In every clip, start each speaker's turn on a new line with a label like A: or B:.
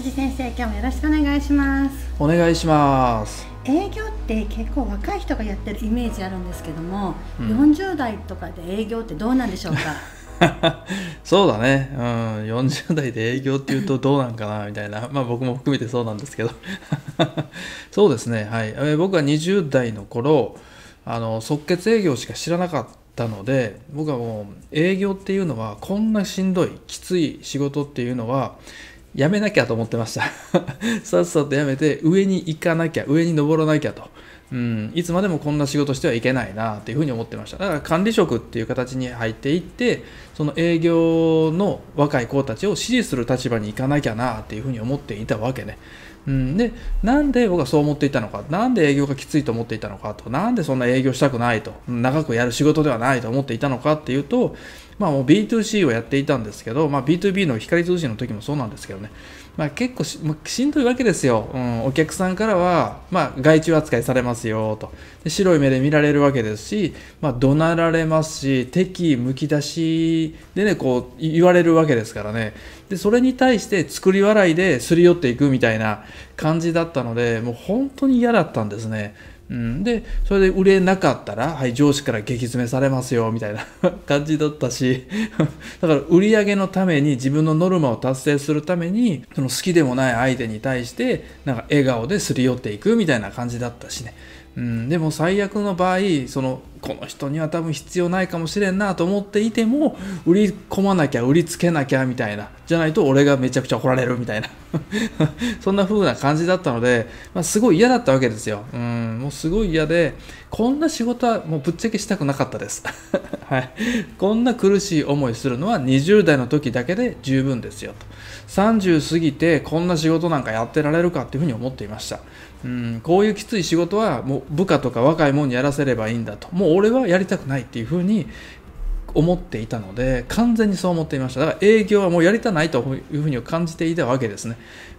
A: 辻先生今日もよろしくお願いしますお願いします営業って結構若い人がやってるイメージあるんですけども、うん、40代とかで営業ってどうなんでしょうか そうだね、うん、40代で営業っていうとどうなんかなみたいなまあ僕も含めてそうなんですけど そうですねはい、え僕は20代の頃あの即決営業しか知らなかったたので僕はもう営業っていうのはこんなしんどいきつい仕事っていうのはやめなきゃと思ってました さっさとやめて上に行かなきゃ上に登らなきゃと、うん、いつまでもこんな仕事してはいけないなというふうに思ってましただから管理職っていう形に入っていってその営業の若い子たちを支持する立場に行かなきゃなっていうふうに思っていたわけねうん、でなんで僕はそう思っていたのかなんで営業がきついと思っていたのかとなんでそんな営業したくないと長くやる仕事ではないと思っていたのかっていうとまあ、もう B2C をやっていたんですけど、まあ、B2B の光通信の時もそうなんですけどね、まあ、結構し,、まあ、しんどいわけですよ、うん、お客さんからは、まあ、害虫扱いされますよとで白い目で見られるわけですし、まあ、怒鳴られますし敵むき出しでねこう言われるわけですからねでそれに対して作り笑いですり寄っていくみたいな感じだったのでもう本当に嫌だったんですねうん、でそれで売れなかったら、はい、上司から激詰めされますよみたいな 感じだったし だから売り上げのために自分のノルマを達成するためにその好きでもない相手に対してなんか笑顔ですり寄っていくみたいな感じだったしね、うん、でも最悪の場合そのこの人には多分必要ないかもしれんなと思っていても売り込まなきゃ売りつけなきゃみたいなじゃないと俺がめちゃくちゃ怒られるみたいな そんな風な感じだったので、まあ、すごい嫌だったわけですようんもうすごい嫌でこんな仕事はもうぶっちゃけしたくなかったです、はい、こんな苦しい思いするのは20代の時だけで十分ですよと30過ぎてこんな仕事なんかやってられるかっていうふうに思っていましたうんこういうきつい仕事はもう部下とか若いもんにやらせればいいんだともう俺はやりたくないっていうふうに思っていたので完全にそう思っていましただから営業はもうやりたないというふうに感じていたわけですね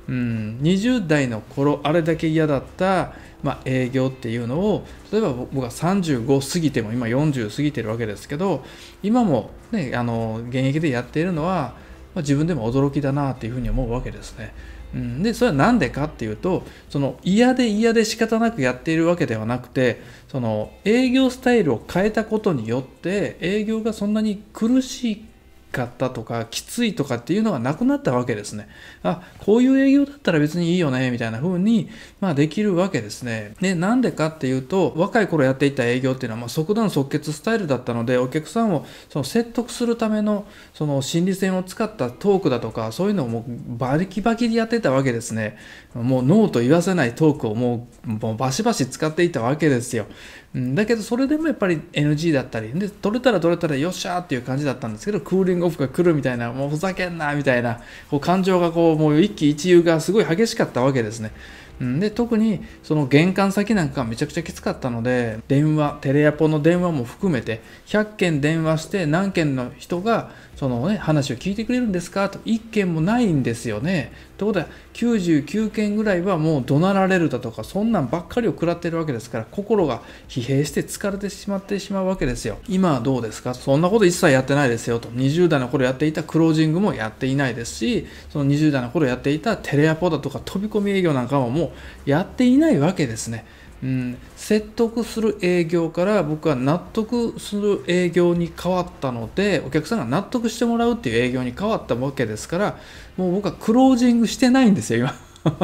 A: うん20代の頃あれだけ嫌だった、まあ、営業っていうのを例えば僕は35過ぎても今40過ぎてるわけですけど今も、ね、あの現役でやっているのはまあ、自分でも驚きだなっていうふうに思うわけですね。うん、でそれは何でかっていうとその嫌で嫌で仕方なくやっているわけではなくてその営業スタイルを変えたことによって営業がそんなに苦しかったとかきついとかっていうのがなくなったわけですね。あこういう営業だったら別にいいよねみたいな風にまあ、できるわけですね。でなんでかっていうと若い頃やっていた営業っていうのはまあ、即断即決スタイルだったのでお客さんをその説得するためのその心理戦を使ったトークだとかそういうのをもうバキバキでやってたわけですね。もうノーと言わせないトークをもうバシバシ使っていたわけですよ。うん、だけどそれでもやっぱり NG だったりで取れたら取れたらよっしゃーっていう感じだったんですけどクーリングオフが来るみたいなもうふざけんなみたいなこう感情がこうもう一喜一憂がすごい激しかったわけですね。ん、で特にその玄関先なんかめちゃくちゃきつかったので電話テレアポの電話も含めて100件電話して何件の人がそのね、話を聞いてくれるんですかと、1件もないんですよね。ということは、99件ぐらいはもう怒鳴られるだとか、そんなんばっかりを食らってるわけですから、心が疲弊して疲れてしまってしまうわけですよ。今はどうですかそんなこと一切やってないですよと。20代の頃やっていたクロージングもやっていないですし、その20代の頃やっていたテレアポだとか飛び込み営業なんかももうやっていないわけですね。うん、説得する営業から僕は納得する営業に変わったのでお客さんが納得してもらうっていう営業に変わったわけですからもう僕はクロージングしてないんですよ今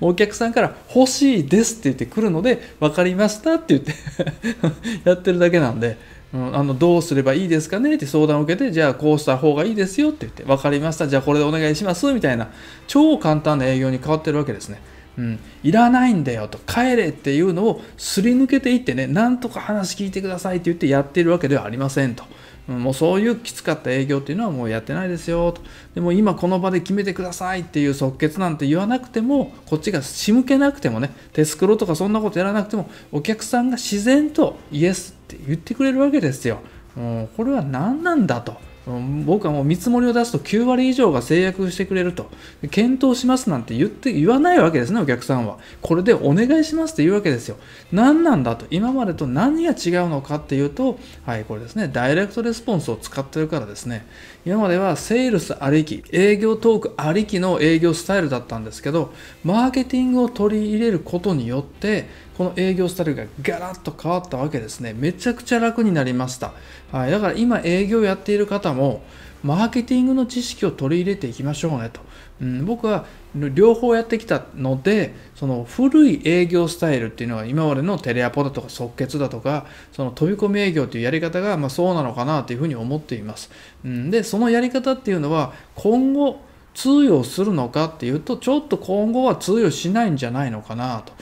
A: お客さんから「欲しいです」って言ってくるので「分かりました」って言って やってるだけなんで、うん、あのどうすればいいですかねって相談を受けて「じゃあこうした方がいいですよ」って言って「分かりましたじゃあこれでお願いします」みたいな超簡単な営業に変わってるわけですね。うん、いらないんだよと帰れっていうのをすり抜けていってねなんとか話聞いてくださいって言ってやってるわけではありませんと。もうそういうきつかった営業っていうのはもうやってないですよと。でも今この場で決めてくださいっていう即決なんて言わなくても、こっちが仕向けなくてもね、手スクロとかそんなことやらなくても、お客さんが自然とイエスって言ってくれるわけですよ。もうこれは何なんだと。僕はもう見積もりを出すと9割以上が制約してくれると検討しますなんて言って言わないわけですねお客さんはこれでお願いしますって言うわけですよ何なんだと今までと何が違うのかっていうとはいこれですねダイレクトレスポンスを使ってるからですね今まではセールスありき営業トークありきの営業スタイルだったんですけどマーケティングを取り入れることによってこの営業スタイルがガラッと変わったわけですねめちゃくちゃ楽になりました、はい、だから今営業やっている方もマーケティングの知識を取り入れていきましょうねと、うん、僕は両方やってきたのでその古い営業スタイルっていうのは今までのテレアポだとか即決だとかその飛び込み営業っていうやり方がまあそうなのかなというふうに思っています、うん、でそのやり方っていうのは今後通用するのかっていうとちょっと今後は通用しないんじゃないのかなと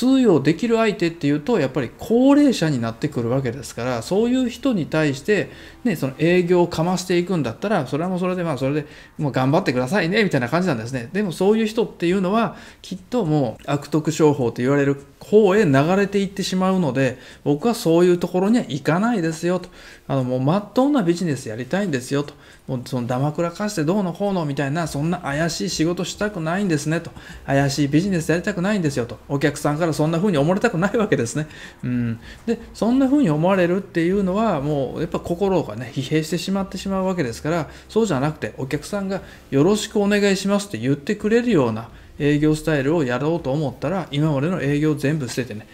A: 通用できる相手っていうとやっぱり高齢者になってくるわけですからそういう人に対して、ね、その営業をかましていくんだったらそれはもうそれでまあそれでもう頑張ってくださいねみたいな感じなんですねでもそういう人っていうのはきっともう悪徳商法と言われる方へ流れていってしまうので僕はそういうところには行かないですよとあのもうまっとうなビジネスやりたいんですよともうそのダマくらかしてどうのこうのみたいな、そんな怪しい仕事したくないんですねと、怪しいビジネスやりたくないんですよと、お客さんからそんな風に思われたくないわけですね。うん、で、そんな風に思われるっていうのは、もうやっぱ心がね、疲弊してしまってしまうわけですから、そうじゃなくて、お客さんがよろしくお願いしますって言ってくれるような営業スタイルをやろうと思ったら、今までの営業全部捨ててね、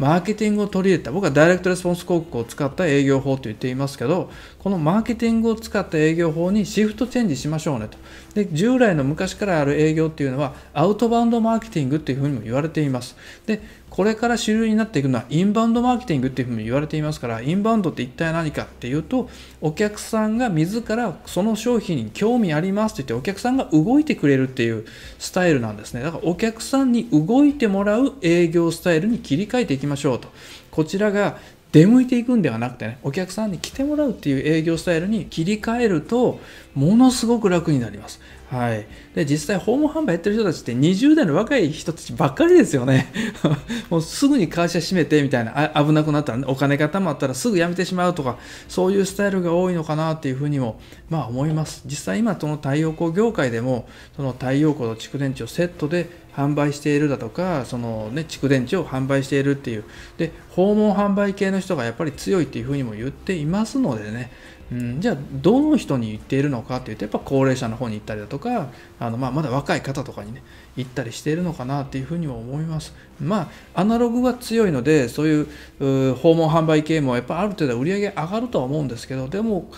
A: マーケティングを取り入れた僕はダイレクトレスポンス広告を使った営業法と言っていますけどこのマーケティングを使った営業法にシフトチェンジしましょうねとで従来の昔からある営業っていうのはアウトバウンドマーケティングっていうふうにも言われていますでこれから主流になっていくのはインバウンドマーケティングっていうふうに言われていますからインバウンドって一体何かっていうとお客さんが自らその商品に興味ありますって言ってお客さんが動いてくれるっていうスタイルなんですねだからお客さんに動いてもらう営業スタイルに切り替えていきましょうとこちらが出向いていくんではなくてねお客さんに来てもらうっていう営業スタイルに切り替えるとものすごく楽になりますはい、で実際、訪問販売やってる人たちって20代の若い人たちばっかりですよね、もうすぐに会社閉めてみたいな、危なくなったら、ね、お金が貯まったらすぐ辞めてしまうとか、そういうスタイルが多いのかなっていうふうにも、まあ、思います、実際、今、その太陽光業界でも、その太陽光と蓄電池をセットで販売しているだとかその、ね、蓄電池を販売しているっていうで訪問販売系の人がやっぱり強いっていうふうにも言っていますのでね、うん、じゃあどの人に言っているのかっていうとやっぱ高齢者の方に行ったりだとかあの、まあ、まだ若い方とかにね行ったりしているのかなっていうふうには思います。まあアナログが強いのでそういう訪問販売系もやっぱある程度売り上げ上がるとは思うんですけどでも、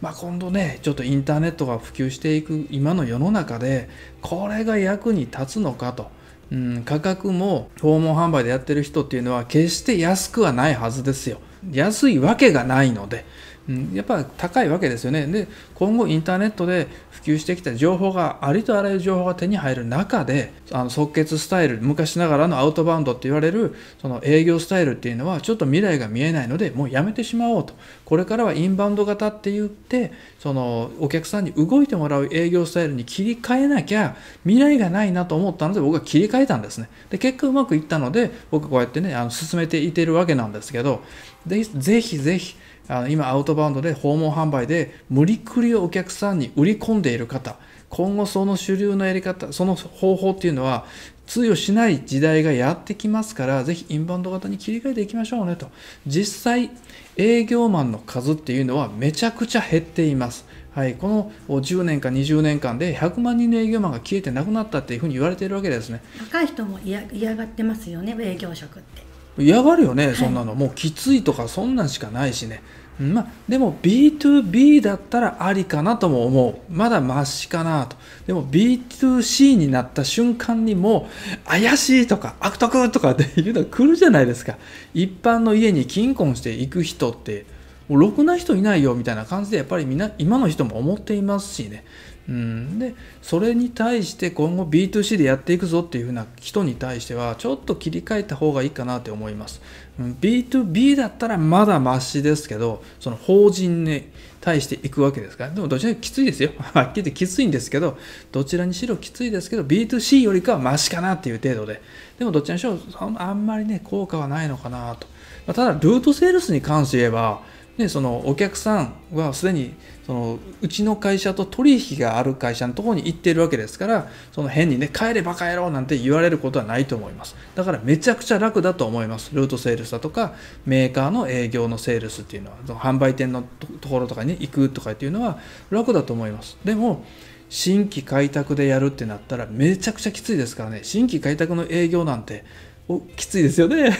A: まあ、今度ねちょっとインターネットが普及していく今の世の中でこれが役に立つのかと。うん、価格も訪問販売でやってる人っていうのは決して安くはないはずですよ。安いわけがないので。うん、やっぱ高いわけですよね。で今後インターネットで普及してきた情報がありとあらゆる情報が手に入る中であの即決スタイル昔ながらのアウトバウンドって言われるその営業スタイルっていうのはちょっと未来が見えないのでもうやめてしまおうとこれからはインバウンド型って言ってそのお客さんに動いてもらう営業スタイルに切り替えなきゃ未来がないなと思ったので僕は切り替えたんですね。で結果うまくいったので僕こうやってねあの進めていてるわけなんですけどぜひぜひぜひあの今アウトバウンドで訪問販売で無理くりお客さんに売り込んでいる方今後その主流のやり方その方法っていうのは通用しない時代がやってきますからぜひインバウンド型に切り替えていきましょうねと実際営業マンの数っていうのはめちゃくちゃ減っていますはい、この10年か20年間で100万人の営業マンが消えてなくなったっていうふうに言われているわけですね若い人も嫌がってますよね営業職って嫌がるよねそんなの、はい、もうきついとかそんなんしかないしねまでも B2B だったらありかなとも思う。まだましかなと。でも B2C になった瞬間にもう怪しいとか悪徳とかっていうのが来るじゃないですか。一般の家に金婚していく人ってもうろくな人いないよみたいな感じでやっぱりみな今の人も思っていますしね、うん、でそれに対して今後 B2C でやっていくぞっていうふうな人に対してはちょっと切り替えた方がいいかなって思います、うん、B2B だったらまだましですけどその法人ね対していくわけですから、でもどちらきついですよ。はっきり言ってきついんですけど、どちらにしろきついですけど、B2C よりかはマシかなっていう程度で、でもどちらにしろあんまりね、効果はないのかなと。まただ、ルートセールスに関して言えば、ね、そのお客さんはすでにそのうちの会社と取引がある会社のところに行っているわけですからその変にね帰れば帰ろうなんて言われることはないと思いますだからめちゃくちゃ楽だと思いますルートセールスだとかメーカーの営業のセールスっていうのは販売店のところとかね行くとかっていうのは楽だと思いますでも新規開拓でやるってなったらめちゃくちゃきついですからね新規開拓の営業なんておきついですよね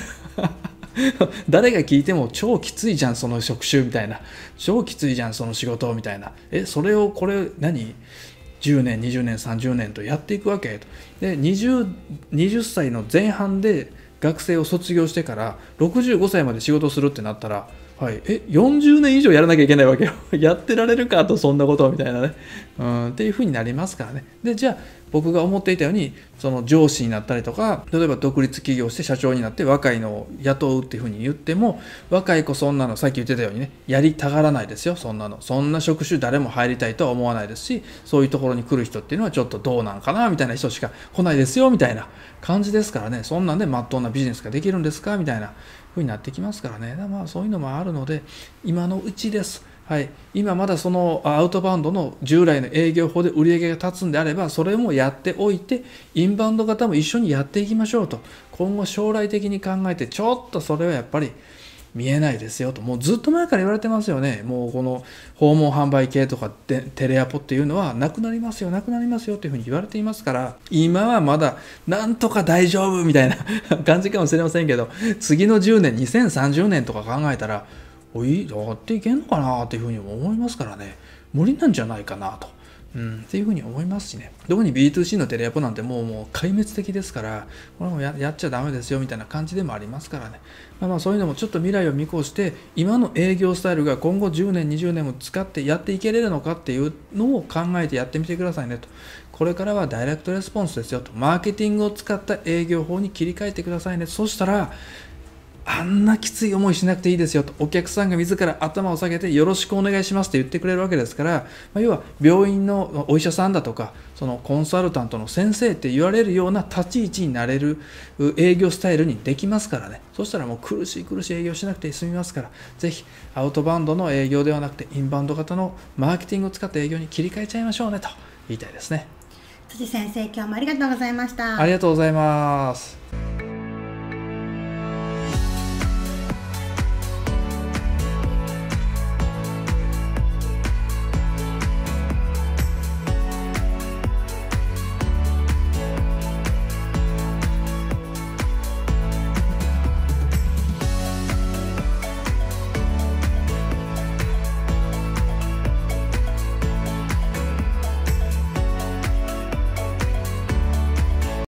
A: 誰が聞いても超きついじゃんその職種みたいな超きついじゃんその仕事みたいなえそれをこれ何10年20年30年とやっていくわけとで 20, 20歳の前半で学生を卒業してから65歳まで仕事するってなったらはい、え40年以上やらなきゃいけないわけよ やってられるかとそんなことみたいなね、うん、っていうふうになりますからねでじゃあ僕が思っていたようにその上司になったりとか例えば独立起業して社長になって若いのを雇うっていうふうに言っても若い子そんなのさっき言ってたようにねやりたがらないですよそんなのそんな職種誰も入りたいとは思わないですしそういうところに来る人っていうのはちょっとどうなんかなみたいな人しか来ないですよみたいな感じですからねそんなんでまっとうなビジネスができるんですかみたいなふうになってきますからねまあそういうのもあるので今のうちですはい、今まだそのアウトバウンドの従来の営業法で売り上げが立つんであればそれもやっておいてインバウンド型も一緒にやっていきましょうと今後将来的に考えてちょっとそれはやっぱり見えないですよともうずっと前から言われてますよねもうこの訪問販売系とかテレアポっていうのはなくなりますよなくなりますよというふうに言われていますから今はまだなんとか大丈夫みたいな 感じかもしれませんけど次の10年2030年とか考えたらいやっていけんのかなっていうふうに思いますからね無理なんじゃないかなと。うん、っていうふうに思いますしね。特に B2C のテレアポなんてもうもう壊滅的ですから、これもやっちゃダメですよみたいな感じでもありますからね。まあ、まあそういうのもちょっと未来を見越して、今の営業スタイルが今後10年、20年も使ってやっていけれるのかっていうのを考えてやってみてくださいねと。これからはダイレクトレスポンスですよと。マーケティングを使った営業法に切り替えてくださいね。そしたら、あんなきつい思いしなくていいですよとお客さんが自ら頭を下げてよろしくお願いしますって言ってくれるわけですから、ま要は病院のお医者さんだとかそのコンサルタントの先生って言われるような立ち位置になれる営業スタイルにできますからねそしたらもう苦しい苦しい営業しなくて済みますからぜひアウトバウンドの営業ではなくてインバウンド型のマーケティングを使った営業に切り替えちゃいましょうねと言いたいですね辻先生今日もありがとうございましたありがとうございます